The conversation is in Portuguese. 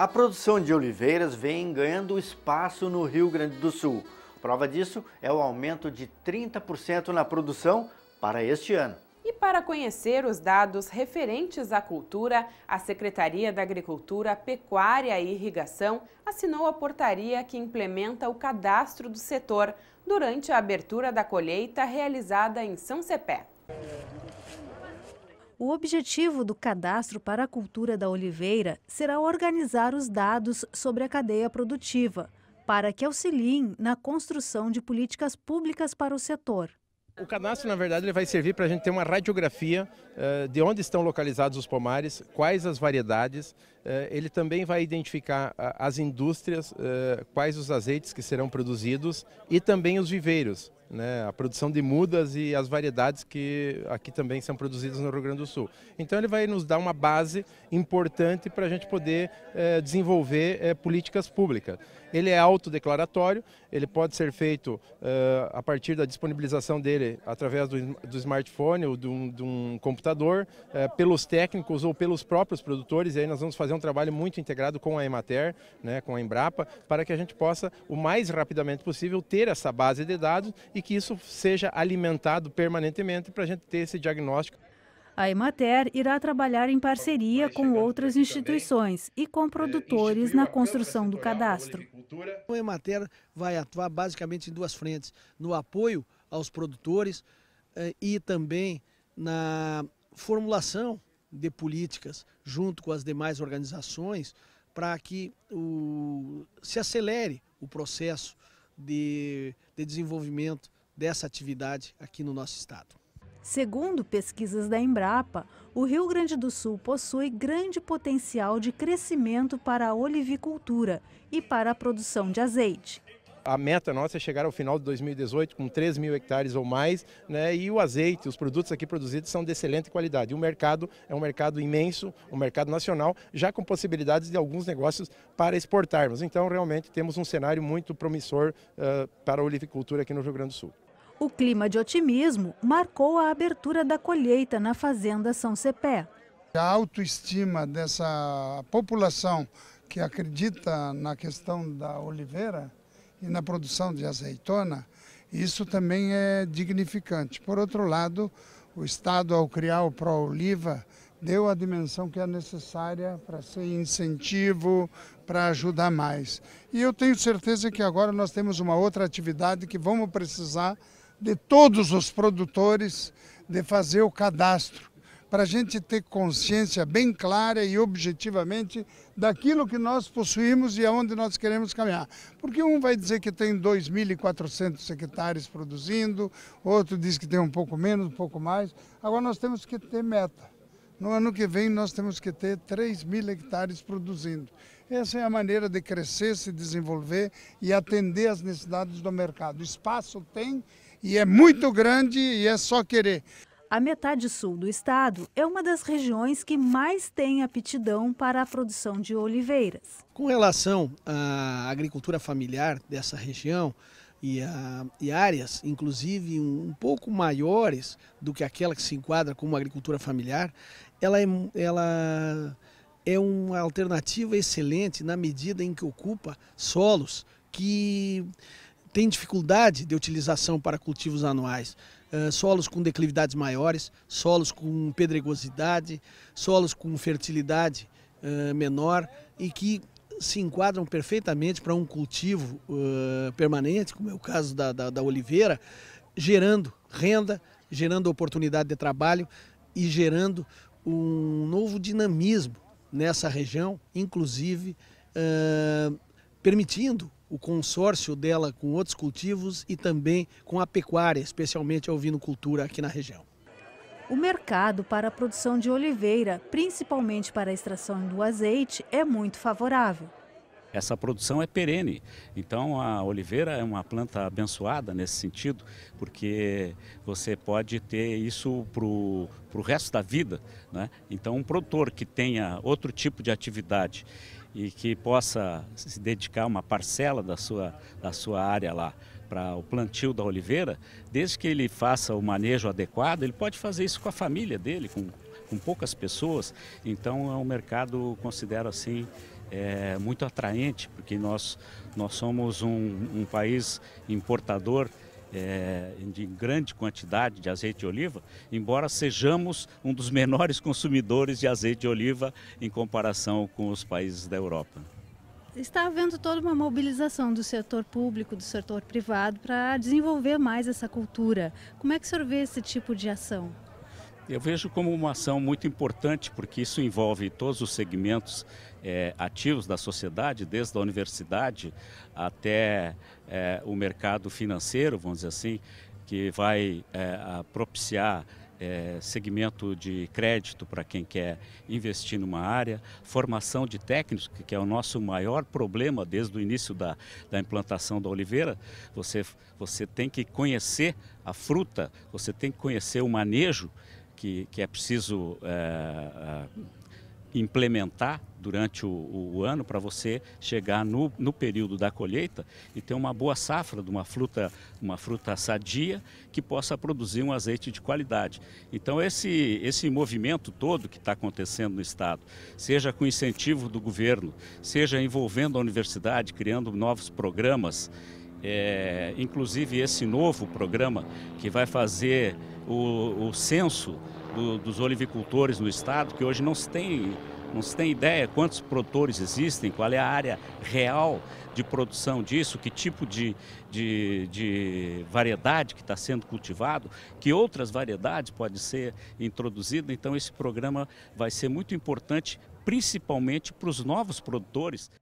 A produção de oliveiras vem ganhando espaço no Rio Grande do Sul. Prova disso é o aumento de 30% na produção para este ano. E para conhecer os dados referentes à cultura, a Secretaria da Agricultura, Pecuária e Irrigação assinou a portaria que implementa o cadastro do setor durante a abertura da colheita realizada em São Cepé. O objetivo do Cadastro para a Cultura da Oliveira será organizar os dados sobre a cadeia produtiva, para que auxiliem na construção de políticas públicas para o setor. O cadastro, na verdade, ele vai servir para a gente ter uma radiografia eh, de onde estão localizados os pomares, quais as variedades. Eh, ele também vai identificar as indústrias, eh, quais os azeites que serão produzidos e também os viveiros né, a produção de mudas e as variedades que aqui também são produzidas no Rio Grande do Sul. Então ele vai nos dar uma base importante para a gente poder eh, desenvolver eh, políticas públicas. Ele é autodeclaratório, ele pode ser feito eh, a partir da disponibilização dele através do, do smartphone ou de um, de um computador, pelos técnicos ou pelos próprios produtores, e aí nós vamos fazer um trabalho muito integrado com a Emater, né, com a Embrapa, para que a gente possa o mais rapidamente possível ter essa base de dados e e que isso seja alimentado permanentemente para a gente ter esse diagnóstico. A Emater irá trabalhar em parceria com outras instituições e com é, produtores na construção do cadastro. Então, a Emater vai atuar basicamente em duas frentes, no apoio aos produtores eh, e também na formulação de políticas junto com as demais organizações para que o, se acelere o processo de, de desenvolvimento dessa atividade aqui no nosso estado. Segundo pesquisas da Embrapa, o Rio Grande do Sul possui grande potencial de crescimento para a olivicultura e para a produção de azeite. A meta nossa é chegar ao final de 2018 com 3 mil hectares ou mais, né? e o azeite, os produtos aqui produzidos são de excelente qualidade. E o mercado é um mercado imenso, um mercado nacional, já com possibilidades de alguns negócios para exportarmos. Então, realmente, temos um cenário muito promissor uh, para a olivicultura aqui no Rio Grande do Sul. O clima de otimismo marcou a abertura da colheita na Fazenda São Cepé. A autoestima dessa população que acredita na questão da oliveira e na produção de azeitona, isso também é dignificante. Por outro lado, o Estado, ao criar o Prooliva oliva deu a dimensão que é necessária para ser incentivo, para ajudar mais. E eu tenho certeza que agora nós temos uma outra atividade que vamos precisar de todos os produtores de fazer o cadastro para a gente ter consciência bem clara e objetivamente daquilo que nós possuímos e aonde nós queremos caminhar. Porque um vai dizer que tem 2.400 hectares produzindo, outro diz que tem um pouco menos, um pouco mais. Agora nós temos que ter meta. No ano que vem nós temos que ter 3 mil hectares produzindo. Essa é a maneira de crescer, se desenvolver e atender às necessidades do mercado. O espaço tem e é muito grande e é só querer. A metade sul do estado é uma das regiões que mais tem aptidão para a produção de oliveiras. Com relação à agricultura familiar dessa região e, a, e áreas, inclusive um, um, pouco maiores do que aquela que se enquadra como agricultura familiar, ela é, ela é uma alternativa excelente na medida em que ocupa solos que têm dificuldade de utilização para cultivos anuais. Eh, solos com declividades maiores, solos com pedregosidade, solos com fertilidade uh, menor e que se enquadram perfeitamente para um cultivo uh, permanente, como é o caso da, da, da oliveira, gerando renda, gerando oportunidade de trabalho e gerando um novo dinamismo nessa região, inclusive uh, permitindo o consórcio dela com outros cultivos e também com a pecuária, especialmente a ovinocultura aqui na região. O mercado para a produção de oliveira, principalmente para a extração do azeite, é muito favorável. Essa produção é perene, então a oliveira é uma planta abençoada nesse sentido, porque você pode ter isso para o resto da vida. Né? Então, um produtor que tenha outro tipo de atividade e que possa se dedicar uma parcela da sua, da sua área lá para o plantio da oliveira, desde que ele faça o manejo adequado, ele pode fazer isso com a família dele, com, com poucas pessoas. Então é um mercado, considero assim, é, muito atraente, porque nós, nós somos um, um país importador é, de grande quantidade de azeite de oliva, embora sejamos um dos menores consumidores de azeite de oliva em comparação com os países da Europa. Está havendo toda uma mobilização do setor público, do setor privado, para desenvolver mais essa cultura. Como é que o senhor vê esse tipo de ação? Eu vejo como uma ação muito importante, porque isso envolve todos os segmentos é, ativos da sociedade, desde a universidade até é, o mercado financeiro, vamos dizer assim, que vai é, propiciar é, segmento de crédito para quem quer investir numa área, formação de técnicos, que é o nosso maior problema desde o início da, da implantação da oliveira. Você, você tem que conhecer a fruta, você tem que conhecer o manejo que, que é preciso. É, é, implementar durante o, o ano para você chegar no, no período da colheita e ter uma boa safra de uma fruta, uma fruta sadia que possa produzir um azeite de qualidade. Então esse, esse movimento todo que está acontecendo no Estado, seja com incentivo do governo, seja envolvendo a universidade, criando novos programas, é, inclusive esse novo programa que vai fazer o, o censo do, dos olivicultores no estado, que hoje não se tem não se tem ideia quantos produtores existem, qual é a área real de produção disso, que tipo de, de, de variedade que está sendo cultivado, que outras variedades podem ser introduzidas. Então, esse programa vai ser muito importante, principalmente para os novos produtores.